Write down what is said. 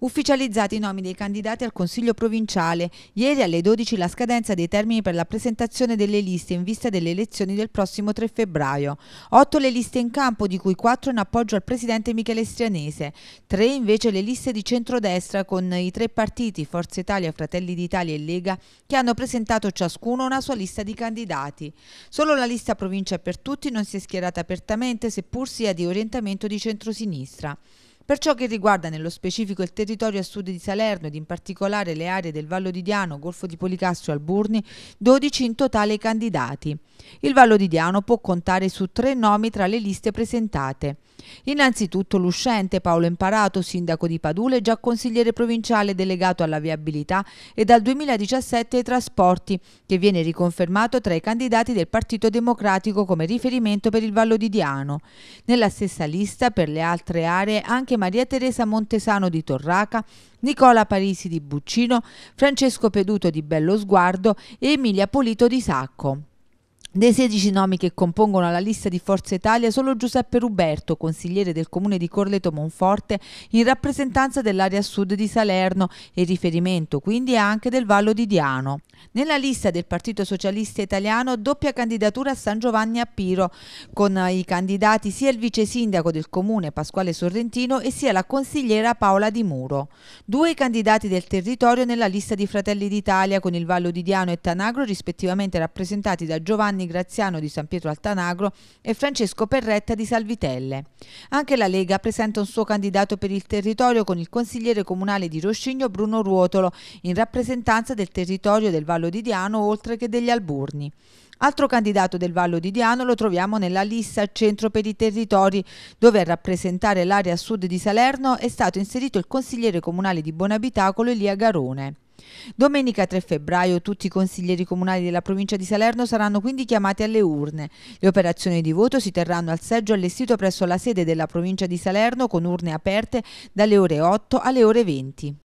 ufficializzati i nomi dei candidati al Consiglio provinciale. Ieri alle 12 la scadenza dei termini per la presentazione delle liste in vista delle elezioni del prossimo 3 febbraio. 8 le liste in campo, di cui 4 in appoggio al presidente Michele Strianese. 3 invece le liste di centrodestra con i tre partiti Forza Italia, Fratelli d'Italia e Lega che hanno presentato ciascuno una sua lista di candidati. Solo la lista provincia per tutti non si è schierata apertamente seppur sia di orientamento di centrosinistra. Per ciò che riguarda nello specifico il territorio a sud di Salerno ed in particolare le aree del Vallo di Diano, Golfo di Policastro e Alburni, 12 in totale candidati. Il Vallo di Diano può contare su tre nomi tra le liste presentate. Innanzitutto l'uscente Paolo Imparato, sindaco di Padule, già consigliere provinciale delegato alla viabilità e dal 2017 ai trasporti, che viene riconfermato tra i candidati del Partito Democratico come riferimento per il Vallo di Diano. Nella stessa lista per le altre aree anche Maria Teresa Montesano di Torraca, Nicola Parisi di Buccino, Francesco Peduto di Bello Sguardo e Emilia Polito di Sacco. Dei 16 nomi che compongono la lista di Forza Italia, solo Giuseppe Ruberto, consigliere del comune di Corleto Monforte, in rappresentanza dell'area sud di Salerno e riferimento quindi anche del Vallo di Diano. Nella lista del Partito Socialista Italiano doppia candidatura a San Giovanni a Piro, con i candidati sia il vice sindaco del comune Pasquale Sorrentino e sia la consigliera Paola Di Muro. Due candidati del territorio nella lista di Fratelli d'Italia, con il Vallo di Diano e Tanagro rispettivamente rappresentati da Giovanni Giovanni Graziano di San Pietro Altanagro e Francesco Perretta di Salvitelle. Anche la Lega presenta un suo candidato per il territorio con il consigliere comunale di Roscigno Bruno Ruotolo in rappresentanza del territorio del Vallo di Diano oltre che degli Alburni. Altro candidato del Vallo di Diano lo troviamo nella lista Centro per i Territori, dove a rappresentare l'area sud di Salerno è stato inserito il consigliere comunale di Bonabitacolo Elia Garone. Domenica 3 febbraio tutti i consiglieri comunali della provincia di Salerno saranno quindi chiamati alle urne. Le operazioni di voto si terranno al seggio allestito presso la sede della provincia di Salerno con urne aperte dalle ore 8 alle ore 20.